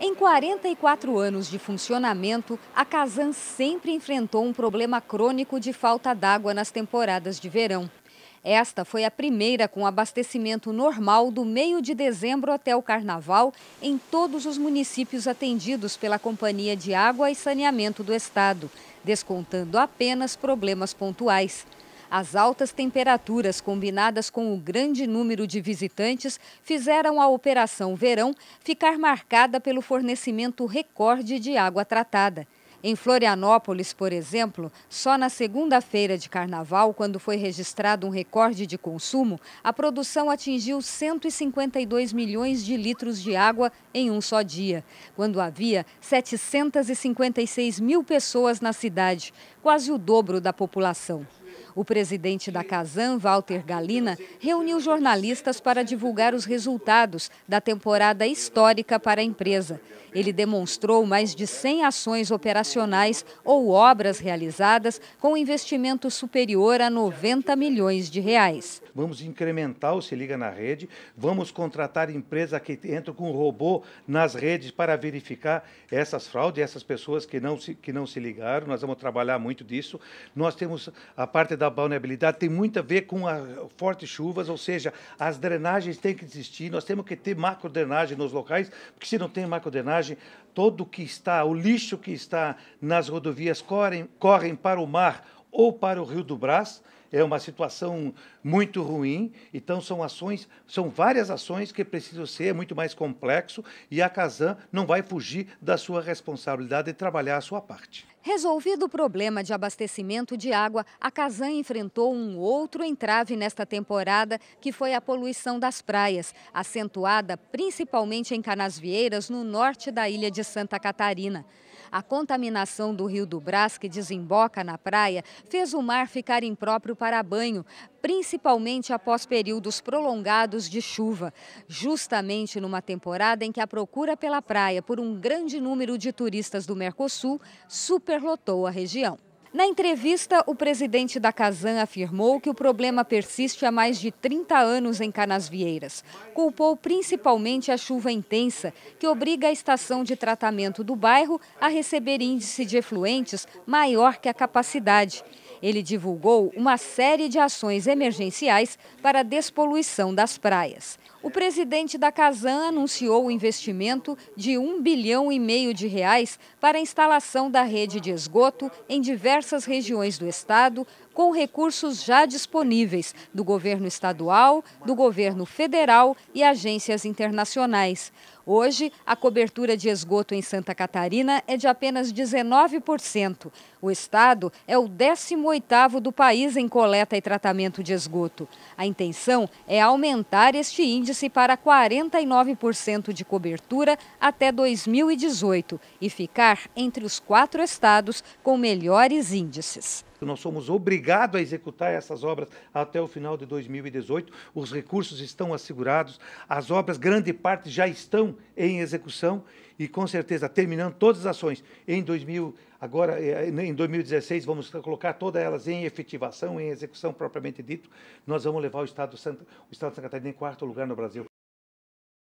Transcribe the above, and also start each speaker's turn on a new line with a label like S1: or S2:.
S1: Em 44 anos de funcionamento, a Casan sempre enfrentou um problema crônico de falta d'água nas temporadas de verão. Esta foi a primeira com abastecimento normal do meio de dezembro até o carnaval em todos os municípios atendidos pela Companhia de Água e Saneamento do Estado, descontando apenas problemas pontuais. As altas temperaturas combinadas com o grande número de visitantes fizeram a Operação Verão ficar marcada pelo fornecimento recorde de água tratada. Em Florianópolis, por exemplo, só na segunda-feira de carnaval, quando foi registrado um recorde de consumo, a produção atingiu 152 milhões de litros de água em um só dia, quando havia 756 mil pessoas na cidade, quase o dobro da população. O presidente da Casam, Walter Galina, reuniu jornalistas para divulgar os resultados da temporada histórica para a empresa. Ele demonstrou mais de 100 ações operacionais ou obras realizadas com investimento superior a 90 milhões de reais.
S2: Vamos incrementar o Se Liga na Rede, vamos contratar empresa que entra com robô nas redes para verificar essas fraudes, essas pessoas que não se, que não se ligaram. Nós vamos trabalhar muito disso. Nós temos a parte da da balneabilidade tem muito a ver com as fortes chuvas, ou seja, as drenagens têm que existir, nós temos que ter macro drenagem nos locais, porque se não tem macro drenagem, todo que está, o lixo que está nas rodovias correm, correm para o mar ou para o Rio do Brás, é uma situação muito ruim. Então são ações, são várias ações que precisam ser muito mais complexo e a Casan não vai fugir da sua responsabilidade de trabalhar a sua parte.
S1: Resolvido o problema de abastecimento de água, a Casan enfrentou um outro entrave nesta temporada, que foi a poluição das praias, acentuada principalmente em Canasvieiras, no norte da ilha de Santa Catarina. A contaminação do rio do Brás, que desemboca na praia, fez o mar ficar impróprio para banho, principalmente após períodos prolongados de chuva. Justamente numa temporada em que a procura pela praia por um grande número de turistas do Mercosul superlotou a região. Na entrevista, o presidente da Casan afirmou que o problema persiste há mais de 30 anos em Canasvieiras. Culpou principalmente a chuva intensa, que obriga a estação de tratamento do bairro a receber índice de efluentes maior que a capacidade. Ele divulgou uma série de ações emergenciais para a despoluição das praias. O presidente da Casan anunciou o investimento de um bilhão e meio de reais para a instalação da rede de esgoto em diversas regiões do estado, com recursos já disponíveis do governo estadual, do governo federal e agências internacionais. Hoje, a cobertura de esgoto em Santa Catarina é de apenas 19%. O estado é o 18º do país em coleta e tratamento de esgoto. A intenção é aumentar este índice se para 49% de cobertura até 2018 e ficar entre os quatro estados com melhores índices.
S2: Nós somos obrigados a executar essas obras até o final de 2018. Os recursos estão assegurados, as obras, grande parte, já estão em execução e, com certeza, terminando todas as ações em agora eh, eh, em 2016, vamos colocar todas elas em efetivação, em execução propriamente dito. Nós vamos levar o Estado, Santa, o Estado de Santa Catarina em quarto lugar no Brasil.